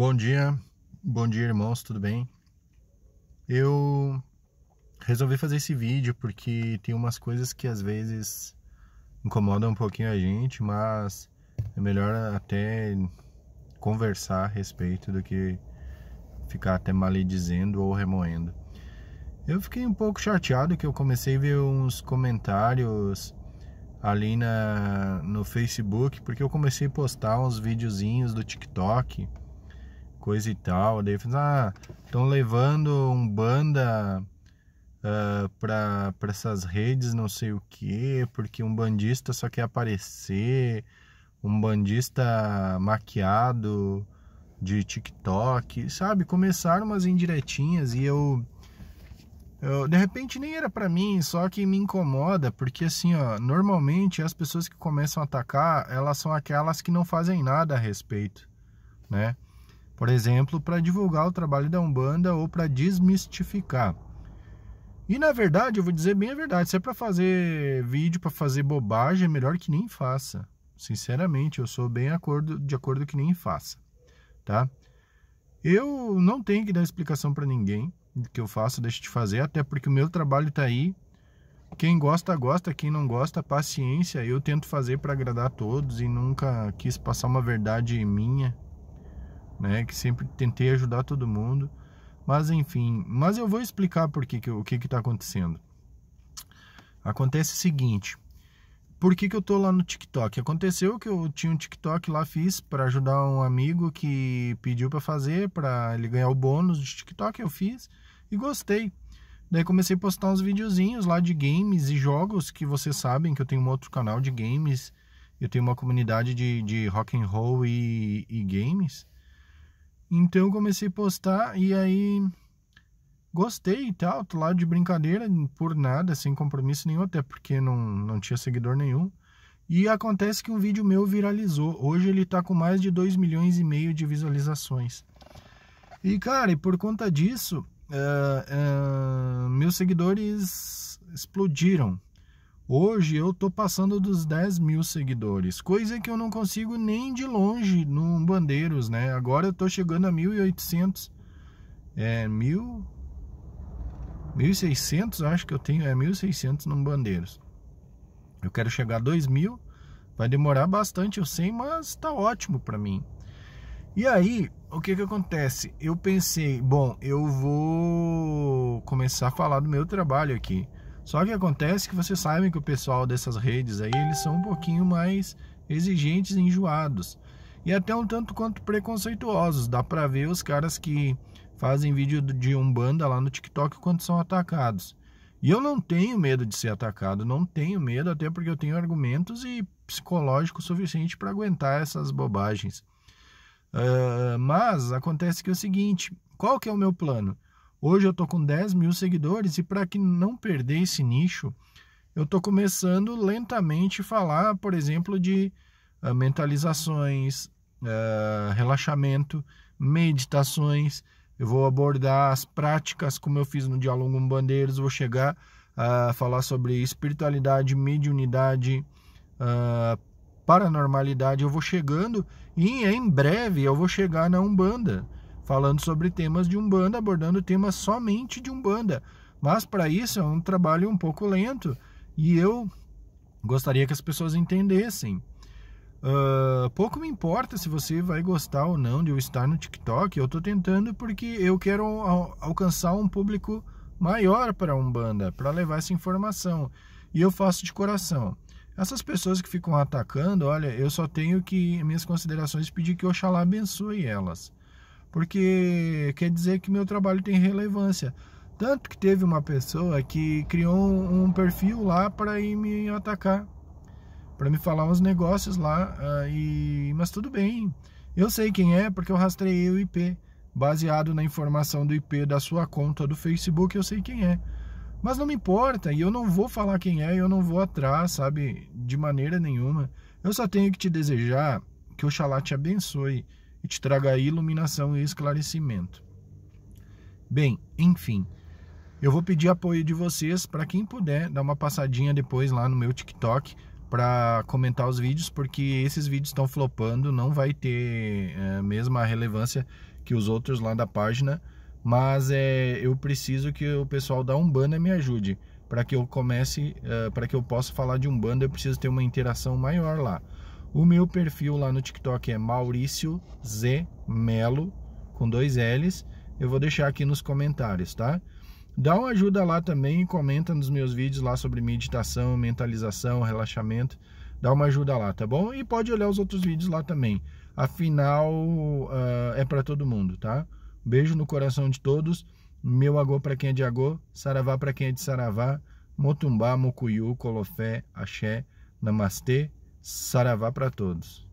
Bom dia, bom dia irmãos, tudo bem? Eu resolvi fazer esse vídeo porque tem umas coisas que às vezes incomodam um pouquinho a gente, mas é melhor até conversar a respeito do que ficar até maledizendo ou remoendo. Eu fiquei um pouco chateado que eu comecei a ver uns comentários ali na, no Facebook, porque eu comecei a postar uns videozinhos do TikTok coisa e tal. Daí eu falei, ah, estão levando um banda uh, ah, para essas redes não sei o que, porque um bandista só quer aparecer, um bandista maquiado de TikTok, sabe? Começaram umas indiretinhas e eu, eu de repente nem era para mim, só que me incomoda, porque assim, ó, normalmente as pessoas que começam a atacar, elas são aquelas que não fazem nada a respeito, né? por exemplo, para divulgar o trabalho da Umbanda ou para desmistificar. E na verdade, eu vou dizer bem a verdade, se é para fazer vídeo, para fazer bobagem, é melhor que nem faça. Sinceramente, eu sou bem acordo, de acordo que nem faça, tá? Eu não tenho que dar explicação para ninguém do que eu faço, deixo de fazer, até porque o meu trabalho está aí. Quem gosta, gosta, quem não gosta, paciência. Eu tento fazer para agradar a todos e nunca quis passar uma verdade minha né? Que sempre tentei ajudar todo mundo. Mas enfim, mas eu vou explicar por que, que o que que tá acontecendo. Acontece o seguinte, por que, que eu tô lá no TikTok? Aconteceu que eu tinha um TikTok lá, fiz para ajudar um amigo que pediu para fazer, para ele ganhar o bônus do TikTok, eu fiz e gostei. Daí comecei a postar uns videozinhos lá de games e jogos, que vocês sabem que eu tenho um outro canal de games, eu tenho uma comunidade de, de rock and roll e, e games. Então comecei a postar e aí gostei e tal, tô lá de brincadeira, por nada, sem compromisso nenhum, até porque não, não tinha seguidor nenhum. E acontece que um vídeo meu viralizou. Hoje ele tá com mais de 2 milhões e meio de visualizações. E cara, e por conta disso, uh, uh, meus seguidores explodiram. Hoje eu tô passando dos 10 mil seguidores, coisa que eu não consigo nem de longe no Bandeiros, né? Agora eu tô chegando a 1.800, é, mil, 1.600 acho que eu tenho, é 1.600 no Bandeiros. Eu quero chegar a 2.000, mil, vai demorar bastante, eu sei, mas tá ótimo para mim. E aí, o que que acontece? Eu pensei, bom, eu vou começar a falar do meu trabalho aqui. Só que acontece que vocês sabem que o pessoal dessas redes aí, eles são um pouquinho mais exigentes e enjoados. E até um tanto quanto preconceituosos. Dá pra ver os caras que fazem vídeo de Umbanda lá no TikTok quando são atacados. E eu não tenho medo de ser atacado, não tenho medo, até porque eu tenho argumentos e psicológico suficiente para aguentar essas bobagens. Uh, mas acontece que é o seguinte, qual que é o meu plano? Hoje eu tô com 10 mil seguidores e para que não perder esse nicho, eu tô começando lentamente falar, por exemplo, de uh, mentalizações, uh, relaxamento, meditações. Eu vou abordar as práticas como eu fiz no Diálogo com Bandeiros, vou chegar a falar sobre espiritualidade, mediunidade, uh, paranormalidade. Eu vou chegando e em breve eu vou chegar na Umbanda falando sobre temas de Umbanda, abordando temas somente de Umbanda. Mas para isso é um trabalho um pouco lento e eu gostaria que as pessoas entendessem. Uh, pouco me importa se você vai gostar ou não de eu estar no TikTok, eu estou tentando porque eu quero al alcançar um público maior para a Umbanda, para levar essa informação. E eu faço de coração. Essas pessoas que ficam atacando, olha, eu só tenho que, minhas considerações, pedir que Oxalá abençoe elas porque quer dizer que meu trabalho tem relevância. Tanto que teve uma pessoa que criou um, um perfil lá para ir me atacar, para me falar uns negócios lá, uh, e, mas tudo bem. Eu sei quem é porque eu rastreei o IP, baseado na informação do IP da sua conta do Facebook, eu sei quem é. Mas não me importa, e eu não vou falar quem é, eu não vou atrás, sabe, de maneira nenhuma. Eu só tenho que te desejar que Oxalá te abençoe e te traga iluminação e esclarecimento. Bem, enfim, eu vou pedir apoio de vocês para quem puder dar uma passadinha depois lá no meu TikTok para comentar os vídeos, porque esses vídeos estão flopando, não vai ter é, mesma relevância que os outros lá da página, mas é, eu preciso que o pessoal da Umbanda me ajude para que eu comece, é, para que eu possa falar de Umbanda, eu preciso ter uma interação maior lá. O meu perfil lá no TikTok é Maurício Z Melo com dois L's. Eu vou deixar aqui nos comentários, tá? Dá uma ajuda lá também, e comenta nos meus vídeos lá sobre meditação, mentalização, relaxamento. Dá uma ajuda lá, tá bom? E pode olhar os outros vídeos lá também. Afinal, uh, é para todo mundo, tá? Beijo no coração de todos. Meu agô para quem é de agô, saravá para quem é de saravá, motumbá, mocuyu, colofé, axé, namastê Saravá para todos.